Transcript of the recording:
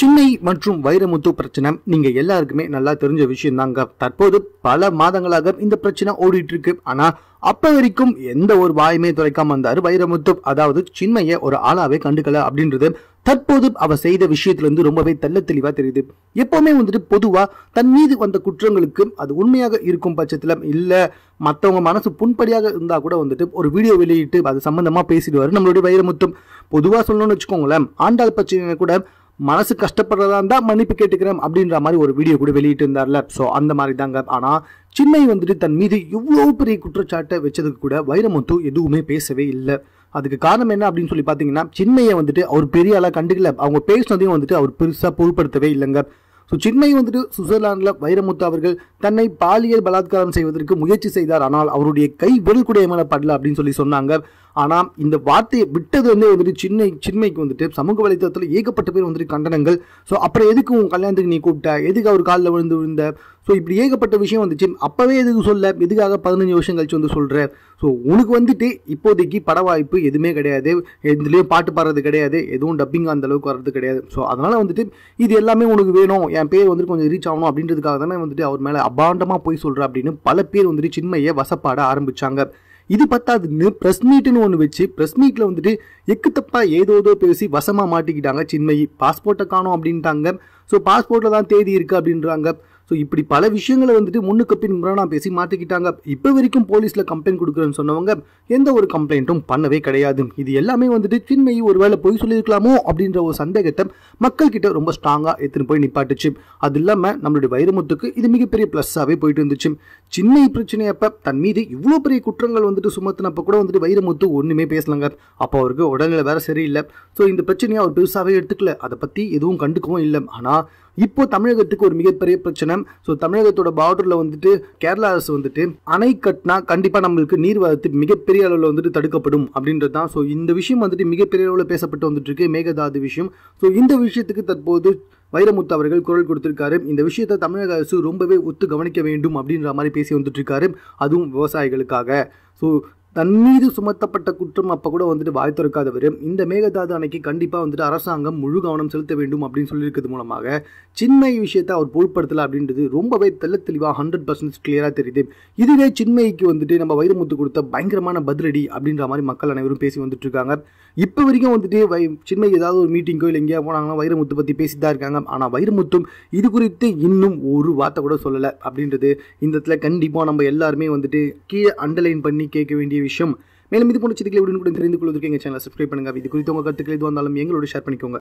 சின்னை மற்றும் வைரமுத்து பிரச்சனை நீங்க எல்லாருக்குமே நல்லா தெரிஞ்ச விஷயம் தாங்க தற்போது பல மாதங்களாக இந்த பிரச்சனை ஓடிட்டு இருக்கு ஆனா அப்ப வரைக்கும் எந்த ஒரு வாயுமே துறைக்காம வந்தாரு வைரமுத்து அதாவது சின்மையை ஒரு ஆளாவே கண்டுக்கல அப்படின்றது தற்போது அவர் செய்த விஷயத்துல இருந்து ரொம்பவே தள்ள தெளிவா தெரியுது எப்பவுமே வந்துட்டு பொதுவா தன் மீது வந்த குற்றங்களுக்கு அது உண்மையாக இருக்கும் பட்சத்துல இல்ல மற்றவங்க மனசு புண்படியாக இருந்தா கூட வந்துட்டு ஒரு வீடியோ வெளியிட்டு அது சம்பந்தமா பேசிடுவாரு நம்மளுடைய வைரமுத்து பொதுவா சொல்லணும்னு வச்சுக்கோங்களேன் ஆண்டாள் பச்சையை கூட மனசு கஷ்டப்படுறதா இருந்தால் மன்னிப்பு கேட்டுக்கிறேன் அப்படின்ற மாதிரி ஒரு வீடியோ கூட வெளியிட்டு இருந்தார்ல ஸோ அந்த மாதிரி தாங்க ஆனால் சின்னை வந்துட்டு தன் மீது இவ்வளோ பெரிய குற்றச்சாட்டை வச்சதுக்கு கூட வைரமுத்து எதுவுமே பேசவே இல்லை அதுக்கு காரணம் என்ன அப்படின்னு சொல்லி பார்த்தீங்கன்னா சின்மையை வந்துட்டு அவர் பெரிய ஆளாக கண்டுக்கல அவங்க பேசினதையும் வந்துட்டு அவர் பெருசாக பொருட்படுத்தவே இல்லைங்க ஸோ சின்மை வந்துட்டு சுவிட்சர்லாண்டில் வைரமுத்து அவர்கள் தன்னை பாலியல் பலாத்காரம் செய்வதற்கு முயற்சி செய்தார் ஆனால் அவருடைய கை விரல் கூட மேலே படல அப்படின்னு சொல்லி சொன்னாங்க ஆனால் இந்த வார்த்தையை விட்டது வந்து வந்துட்டு சின்ன சின்மைக்கு வந்துட்டு சமூக வலைத்தளத்தில் ஏகப்பட்ட பேர் வந்துட்டு கண்டனங்கள் ஸோ அப்புறம் எதுக்கு உன் கல்யாணத்துக்கு நீ கூப்பிட்ட எதுக்கு அவர் காலில் விழுந்து விழுந்த ஸோ இப்படி ஏகப்பட்ட விஷயம் வந்துச்சு அப்போவே எதுக்கு சொல்ல எதுக்காக பதினஞ்சு வருஷம் கழிச்சு வந்து சொல்கிற ஸோ உனக்கு வந்துட்டு இப்போதைக்கு பட வாய்ப்பு எதுவுமே கிடையாது எதுலேயும் பாட்டு பாடுறது கிடையாது எதுவும் டப்பிங் அந்த அளவுக்கு வர்றது கிடையாது ஸோ அதனால் வந்துட்டு இது எல்லாமே உனக்கு வேணும் என் பேர் வந்துட்டு கொஞ்சம் ரீச் ஆகணும் அப்படின்றதுக்காக தானே வந்துட்டு அவர் மேலே அபாண்டமாக போய் சொல்கிறேன் அப்படின்னு பல பேர் வந்துட்டு சின்மையை வசப்பாட ஆரம்பித்தாங்க இது பத்தாதுன்னு ப்ரெஸ் மீட்டுன்னு ஒன்று வச்சு ப்ரெஸ் மீட்டில் வந்துட்டு எக்கு தப்பா ஏதோ பேசி வசமாக மாட்டிக்கிட்டாங்க சின்மயி பாஸ்போர்ட்டை காணும் அப்படின்ட்டாங்க ஸோ பாஸ்போர்ட்டில் தான் தேதி இருக்குது அப்படின்றாங்க ஸோ இப்படி பல விஷயங்களை வந்துட்டு முன்னுக்கு பின் முரணா பேசி மாற்றிக்கிட்டாங்க இப்போ வரைக்கும் போலீஸில் கம்ப்ளைண்ட் கொடுக்குறேன்னு சொன்னவங்க எந்த ஒரு கம்ப்ளைண்ட்டும் பண்ணவே கிடையாது இது எல்லாமே வந்துட்டு சின்மையை ஒருவேளை பொய் சொல்லியிருக்கலாமோ அப்படின்ற ஒரு சந்தேகத்தை மக்கள்கிட்ட ரொம்ப ஸ்ட்ராங்காக எடுத்துன்னு போய் நிப்பாட்டுச்சு அது இல்லாமல் நம்மளுடைய வைரமுத்துக்கு இது மிகப்பெரிய ப்ளஸ்ஸாகவே போயிட்டு இருந்துச்சு பிரச்சனையை பிரச்சனையப்போ தன் மீது இவ்வளோ பெரிய குற்றங்கள் வந்துட்டு சுமத்தினப்போ கூட வந்துட்டு வைரமுத்து ஒன்றுமே பேசலங்க அப்போ அவருக்கு உடல்நிலை வேற சரியில்லை ஸோ இந்த பிரச்சனையை அவர் பெருசாகவே எடுத்துக்கல அதை பற்றி எதுவும் கண்டுக்கவும் இல்லை ஆனால் இப்போ தமிழகத்துக்கு ஒரு மிகப்பெரிய பிரச்சனை ஸோ தமிழகத்தோட பார்டரில் வந்துட்டு கேரளா அரசு வந்துட்டு அணை கட்டினா கண்டிப்பாக நம்மளுக்கு வளர்த்து மிகப்பெரிய அளவில் வந்துட்டு தடுக்கப்படும் அப்படின்றது தான் ஸோ இந்த விஷயம் வந்துட்டு மிகப்பெரிய அளவில் பேசப்பட்டு வந்துட்டு இருக்கு மேகதாது விஷயம் ஸோ இந்த விஷயத்துக்கு தற்போது வைரமுத்து அவர்கள் குரல் கொடுத்திருக்காரு இந்த விஷயத்தை தமிழக அரசு ரொம்பவே ஒத்து கவனிக்க வேண்டும் அப்படின்ற மாதிரி பேசி வந்துட்டு இருக்காரு அதுவும் விவசாயிகளுக்காக ஸோ தன் மீது சுமத்தப்பட்ட குற்றம் அப்போ கூட வந்துட்டு வாய் திறக்காதவர் இந்த மேகதாது அணைக்கு கண்டிப்பாக வந்துட்டு அரசாங்கம் முழு கவனம் செலுத்த வேண்டும் அப்படின்னு சொல்லியிருக்கிறது மூலமாக சின்மை விஷயத்தை அவர் பொருட்படுத்தலை அப்படின்றது ரொம்பவே தெல்ல தெளிவாக ஹண்ட்ரட் பர்சன்ட் கிளியராக தெரியுது இதுவே சின்மைக்கு வந்துட்டு நம்ம வைரமுத்து கொடுத்த பயங்கரமான பதிலடி அப்படின்ற மாதிரி மக்கள் அனைவரும் பேசி வந்துட்டு இருக்காங்க இப்போ வரைக்கும் வந்துட்டு வை சின்ன ஏதாவது ஒரு மீட்டிங்கோ இல்லை எங்கேயா போனாங்கன்னா வைரமுத்து பற்றி பேசிட்டு தான் இருக்காங்க ஆனால் வைரமுத்தும் இது குறித்து இன்னும் ஒரு வார்த்தை கூட சொல்லலை அப்படின்றது இந்த இடத்துல கண்டிப்பாக நம்ம எல்லாருமே வந்துட்டு கீழே அண்டர்லைன் பண்ணி கேட்க வேண்டிய விஷயம் மேலும் இது போன்ற செய்திகளை கூட தெரிந்து கொள்வதற்கு எங்கள் சேனலை சப்ஸ்கிரைப் பண்ணுங்கள் இது குறித்து உங்கள் கருத்துக்கள் எது வந்தாலும் எங்களோட ஷேர் பண்ணிக்கோங்க